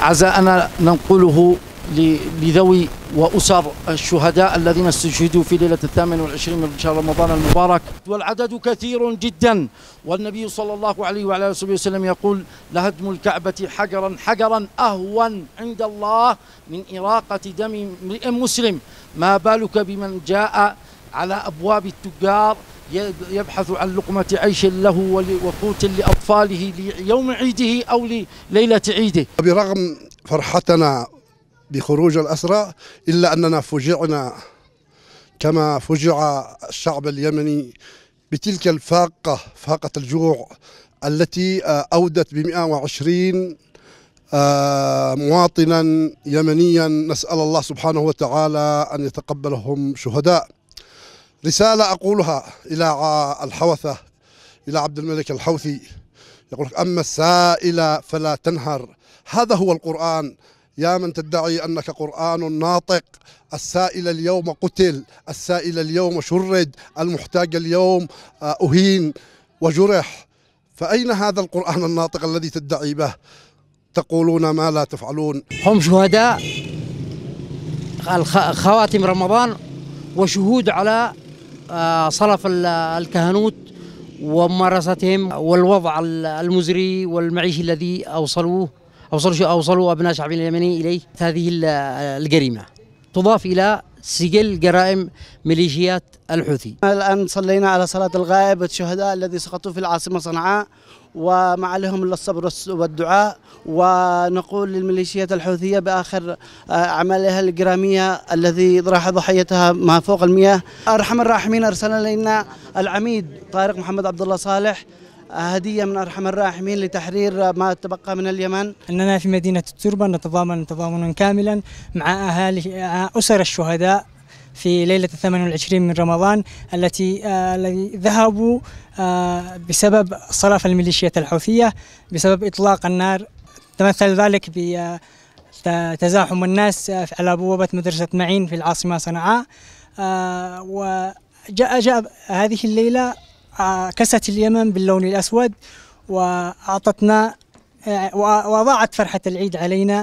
عزاءنا ننقله لذوي وأسر الشهداء الذين استشهدوا في ليلة الثامن والعشرين من شهر رمضان المبارك والعدد كثير جدا والنبي صلى الله عليه وعلى آله وسلم يقول لهدم الكعبة حجرا حجرا أهون عند الله من إراقة دم امرئ مسلم ما بالك بمن جاء على أبواب التجار يبحث عن لقمة عيش له وقوت لأطفاله ليوم عيده أو لليلة عيده برغم فرحتنا بخروج الأسرى إلا أننا فجعنا كما فجع الشعب اليمني بتلك الفاقة فاقة الجوع التي آه، أودت ب 120 آه، مواطنا يمنيا نسأل الله سبحانه وتعالى أن يتقبلهم شهداء رسالة أقولها إلى الحوثة إلى عبد الملك الحوثي يقول لك أما السائل فلا تنهر هذا هو القرآن يا من تدعي أنك قرآن ناطق السائل اليوم قتل السائل اليوم شرد المحتاج اليوم آه، أهين وجرح فأين هذا القرآن الناطق الذي تدعي به تقولون ما لا تفعلون هم شهداء خواتم رمضان وشهود على آه، صرف الكهنوت وممارستهم والوضع المزري والمعيشي الذي أوصلوه أوصلوا أوصلوا أبناء شعبنا اليمني إليه هذه الجريمة تضاف إلى سجل جرائم ميليشيات الحوثي الآن صلينا على صلاة الغائب الشهداء الذي سقطوا في العاصمة صنعاء وما عليهم الا الصبر والدعاء ونقول للميليشيات الحوثيه باخر آه، اعمالها الجراميه الذي راح ضحيتها ما فوق المياه ارحم الراحمين ارسل الينا العميد طارق محمد عبد الله صالح هدية من أرحم الراحمين لتحرير ما تبقى من اليمن أننا في مدينة التربة نتضامن تضامنا كاملا مع أهالي أسر الشهداء في ليلة الثامن والعشرين من رمضان التي آه، الذي ذهبوا آه، بسبب صرف الميليشيات الحوثية بسبب إطلاق النار تمثل ذلك ب آه، تزاحم الناس على بوابة مدرسة معين في العاصمة صنعاء وجاء جاء هذه الليلة كست اليمن باللون الأسود وأعطتنا آه، وأضاعت فرحة العيد علينا